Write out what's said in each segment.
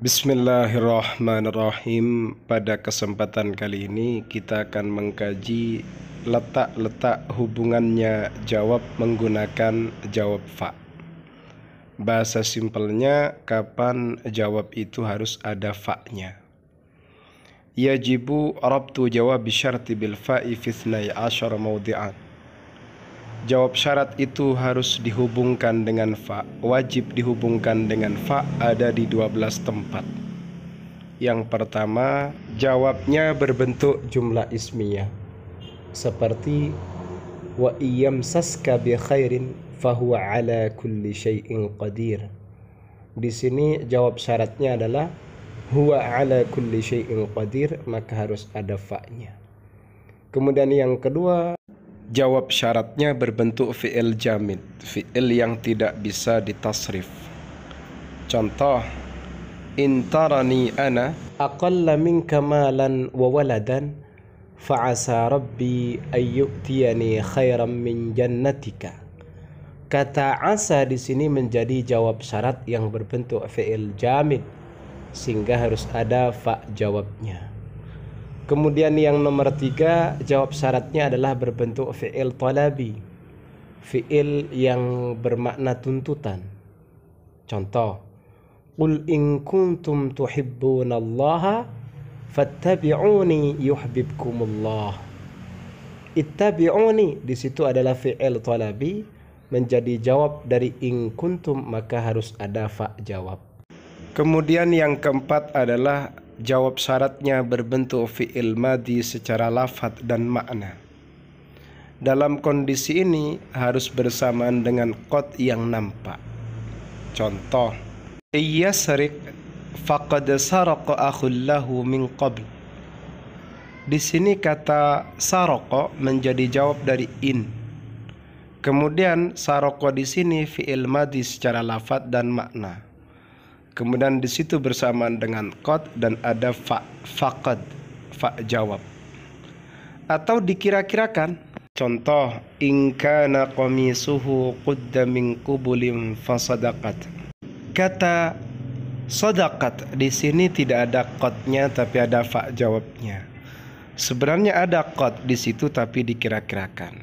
Bismillahirrahmanirrahim. Pada kesempatan kali ini kita akan mengkaji letak-letak hubungannya jawab menggunakan jawab fa. Bahasa simpelnya kapan jawab itu harus ada fa-nya. Yajibu rabtu jawab syarti bil fa'i fi asyara mawdi'an jawab syarat itu harus dihubungkan dengan fa wajib dihubungkan dengan fa ada di 12 tempat yang pertama jawabnya berbentuk jumlah ismiyah seperti wa saska bi khairin fahuwa ala kulli syai'in qadir di sini jawab syaratnya adalah huwa ala kulli syai'in qadir maka harus ada fa-nya kemudian yang kedua Jawab syaratnya berbentuk fi'il jamid, fi'il yang tidak bisa ditasrif. Contoh, intarani ana aqalla minka malan wa waladan fa'asa rabbi ayyutiyani khairan min jannatika. Kata asa di sini menjadi jawab syarat yang berbentuk fi'il jamid sehingga harus ada fa jawabnya. Kemudian yang nomor tiga jawab syaratnya adalah berbentuk fi'il talabi. Fi'il yang bermakna tuntutan. Contoh, Qul in kuntum tuhibbunallaha fattabi'uni yuhbibkumullah Ittabi'uni di situ adalah fi'il talabi menjadi jawab dari in kuntum maka harus ada fa jawab. Kemudian yang keempat adalah jawab syaratnya berbentuk fi'il madi secara lafat dan makna. Dalam kondisi ini harus bersamaan dengan kot yang nampak. Contoh, Iya serik faqad saroko akhullahu min qabl. Di sini kata saroko menjadi jawab dari in. Kemudian saroko di sini fi'il madi secara lafat dan makna. Kemudian di situ bersamaan dengan kot dan ada fa faqad fa jawab. Atau dikira-kirakan. Contoh, ingkana qamisuhu qudda min kubulim fasadaqat. Kata sodakat di sini tidak ada kotnya tapi ada fa jawabnya. Sebenarnya ada kot di situ tapi dikira-kirakan.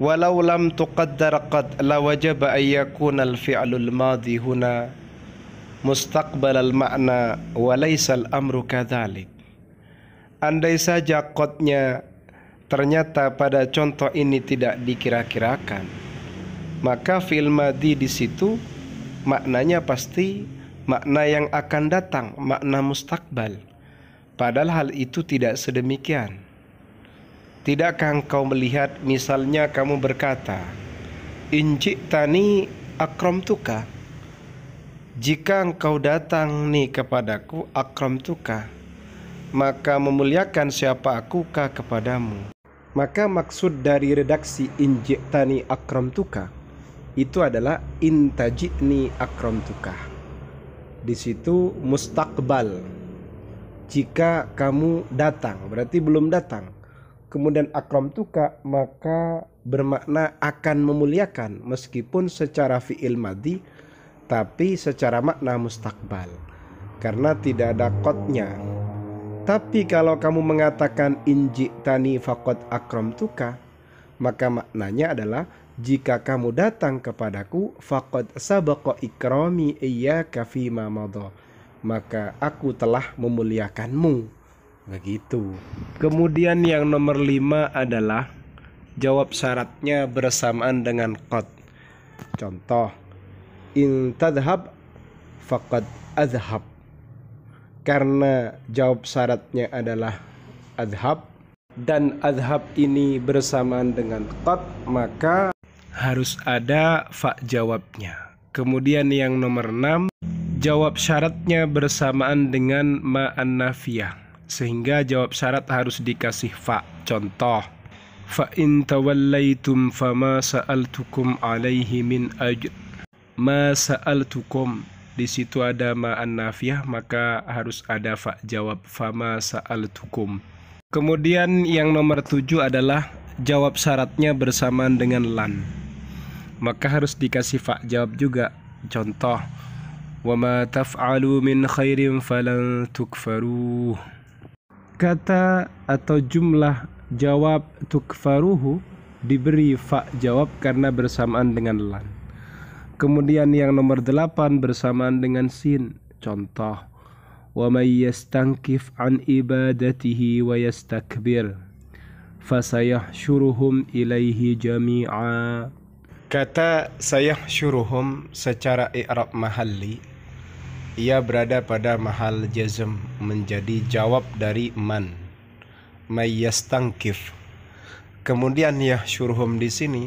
Walau lam tuqaddar qad la wajaba ayyakuna al-fi'lul madhi huna mustaqbal al makna walaisal amru kadhalik andai saja kotnya ternyata pada contoh ini tidak dikira-kirakan maka fil madi di situ maknanya pasti makna yang akan datang makna mustakbal padahal hal itu tidak sedemikian Tidakkah engkau melihat misalnya kamu berkata Injik tani tuka jika engkau datang nih kepadaku akram tuka Maka memuliakan siapa aku kah kepadamu Maka maksud dari redaksi injektani akram tuka Itu adalah intajikni akram tuka Di situ mustakbal Jika kamu datang berarti belum datang Kemudian akram tuka maka bermakna akan memuliakan meskipun secara fi'il madhi tapi secara makna mustakbal karena tidak ada kotnya tapi kalau kamu mengatakan inji tani fakot akrom tuka maka maknanya adalah jika kamu datang kepadaku fakot sabako ikromi iya kafima mado maka aku telah memuliakanmu begitu kemudian yang nomor lima adalah jawab syaratnya bersamaan dengan kot contoh in tadhab faqad azhab karena jawab syaratnya adalah azhab dan azhab ini bersamaan dengan qad maka harus ada fa jawabnya kemudian yang nomor 6 jawab syaratnya bersamaan dengan ma annafiyah sehingga jawab syarat harus dikasih fa contoh fa in tawallaitum fama sa'altukum alaihi min ajr masa'altukum di situ ada ma'an nafiah maka harus ada fa jawab fama hukum. kemudian yang nomor tujuh adalah jawab syaratnya bersamaan dengan lan maka harus dikasih fa jawab juga contoh wama taf'alu min khairin falan tukfaruh kata atau jumlah jawab tukfaruhu diberi fa jawab karena bersamaan dengan lan Kemudian yang nomor delapan bersamaan dengan sin. Contoh, wa may yastankif an ibadatihi wa yastakbir fasayahsyuruhum jami'a. Kata sayahsyuruhum secara i'rab mahalli ia berada pada mahal jazm menjadi jawab dari man mayyastankif. kemudian yahsyurhum di sini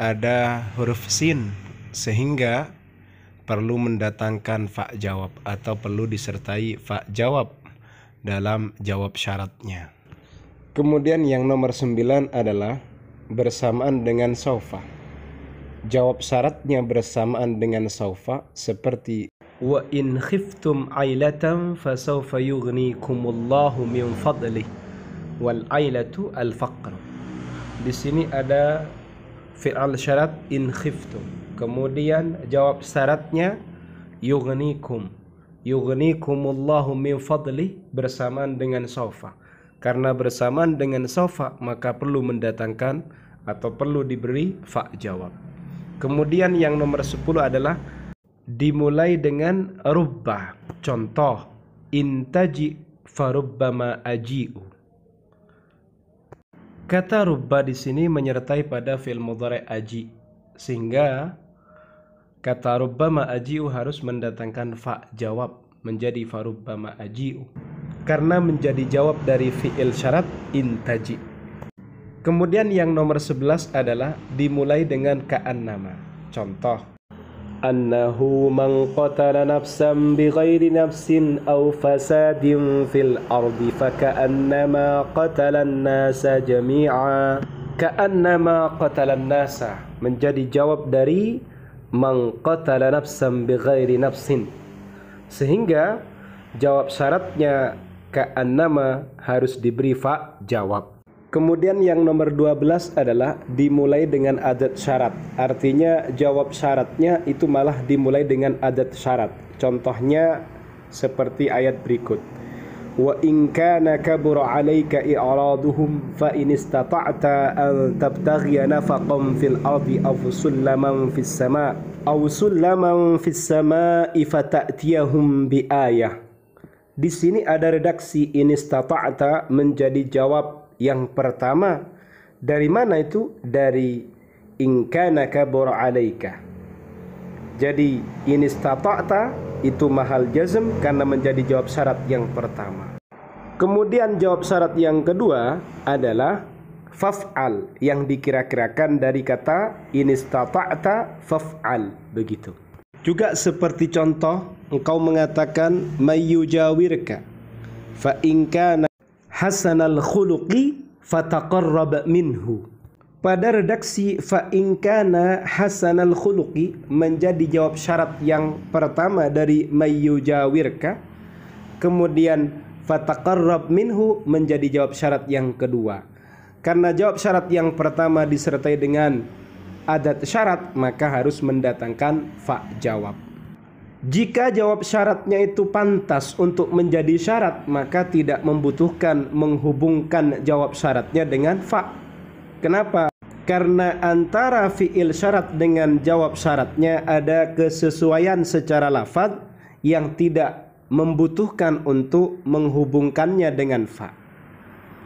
ada huruf sin sehingga perlu mendatangkan fa jawab atau perlu disertai fa jawab dalam jawab syaratnya. Kemudian yang nomor 9 adalah bersamaan dengan sofa. Jawab syaratnya bersamaan dengan sofa seperti wa in khiftum ailatan sawfa yughnikumullahu min fadlih wal ailatu al faqr. Di sini ada fi'al syarat in khiftum kemudian jawab syaratnya yughnikum yughnikumullahu min fadli bersamaan dengan sofa karena bersamaan dengan sofa maka perlu mendatangkan atau perlu diberi fa jawab kemudian yang nomor 10 adalah dimulai dengan rubbah contoh intaji farubbama aji'u Kata rubba di sini menyertai pada fil mudhari aji sehingga kata rubba ma aji'u harus mendatangkan fa jawab menjadi fa rubba ma aji'u karena menjadi jawab dari fi'il syarat intaji. Kemudian yang nomor 11 adalah dimulai dengan ka'an nama. Contoh annahu man qatala nafsan bighairi nafsin aw fasadin fil ardi faka'annama qatala an-nasa jami'a ka'annama qatala an-nasa menjadi jawab dari man qatala nafsan bighairi nafsin sehingga jawab syaratnya ka'annama harus diberi fa jawab Kemudian yang nomor 12 adalah dimulai dengan adat syarat. Artinya jawab syaratnya itu malah dimulai dengan adat syarat. Contohnya seperti ayat berikut. Wa in kana kabura 'alaika i'raduhum fa in istata'ta an tabtaghiya nafaqan fil ardi aw sullaman fis sama' aw sullaman fis sama'i fata'tiyahum bi ayah. Di sini ada redaksi ini stata'ta menjadi jawab yang pertama dari mana itu? Dari ingkana kabur alaika. Jadi ini stata'ta itu mahal jazm karena menjadi jawab syarat yang pertama. Kemudian jawab syarat yang kedua adalah faf'al yang dikira-kirakan dari kata ini inistata'ta faf'al begitu. Juga seperti contoh engkau mengatakan mayyujawirka fa ingkana hasanal khuluqi fataqarrab minhu pada redaksi fa'inkana hasanal khuluqi menjadi jawab syarat yang pertama dari mayyujawirka kemudian fataqarrab minhu menjadi jawab syarat yang kedua karena jawab syarat yang pertama disertai dengan adat syarat maka harus mendatangkan fa jawab jika jawab syaratnya itu pantas untuk menjadi syarat, maka tidak membutuhkan menghubungkan jawab syaratnya dengan fa. Kenapa? Karena antara fiil syarat dengan jawab syaratnya ada kesesuaian secara lafad yang tidak membutuhkan untuk menghubungkannya dengan fa.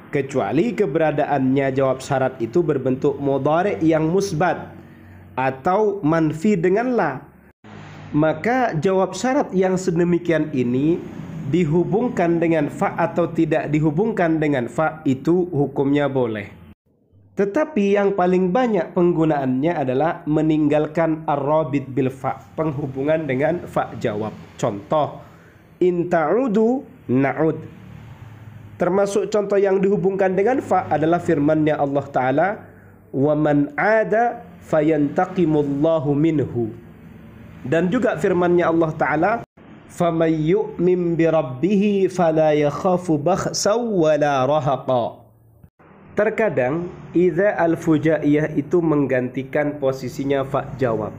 Kecuali keberadaannya jawab syarat itu berbentuk modore yang musbat atau manfi dengan la maka jawab syarat yang sedemikian ini dihubungkan dengan fa atau tidak dihubungkan dengan fa itu hukumnya boleh. Tetapi yang paling banyak penggunaannya adalah meninggalkan arrobit bil fa, penghubungan dengan fa jawab. Contoh, inta'udu na'ud. Termasuk contoh yang dihubungkan dengan fa adalah firmannya Allah Ta'ala, وَمَنْ عَادَ فَيَنْتَقِمُ اللَّهُ مِنْهُ dan juga firmannya Allah Ta'ala, فَمَنْ يُؤْمِنْ بِرَبِّهِ فَلَا يَخَافُ بَخْسًا وَلَا رَهَقًا Terkadang, إِذَا al itu menggantikan posisinya fa jawab.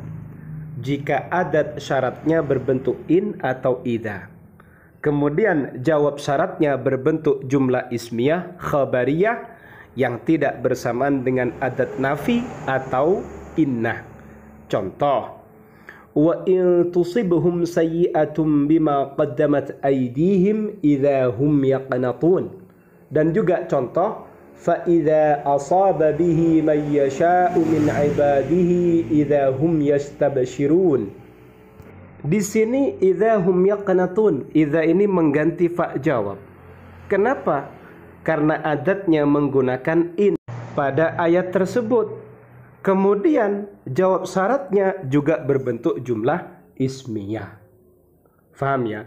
Jika adat syaratnya berbentuk in atau ida. Kemudian jawab syaratnya berbentuk jumlah ismiyah khabariyah yang tidak bersamaan dengan adat nafi atau innah. Contoh, وَإِن تُصِبْهُمْ سَيِّئَةٌ بِمَا قَدَّمَتْ أَيْدِيهِمْ إِذَا هُمْ يَقْنَطُونَ Dan juga contoh, فَإِذَا أَصَابَ بِهِ مَنْ يَشَاءُ مِنْ عِبَادِهِ إِذَا هُمْ يَسْتَبَشِرُونَ Di sini, إِذَا هُمْ يَقْنَطُونَ إِذَا ini mengganti fa' jawab. Kenapa? Karena adatnya menggunakan in pada ayat tersebut. Kemudian jawab syaratnya juga berbentuk jumlah ismiyah. Faham ya?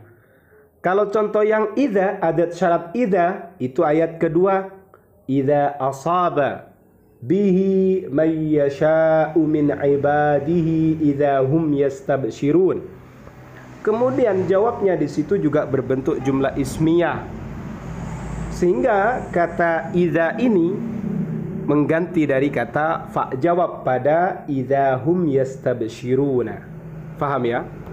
Kalau contoh yang ida adat syarat ida itu ayat kedua ida asaba bihi man yasha'u min ibadihi idha hum yastabshirun. Kemudian jawabnya di situ juga berbentuk jumlah ismiyah. Sehingga kata ida ini mengganti dari kata fa jawab pada idahum yastabshiruna. Faham ya?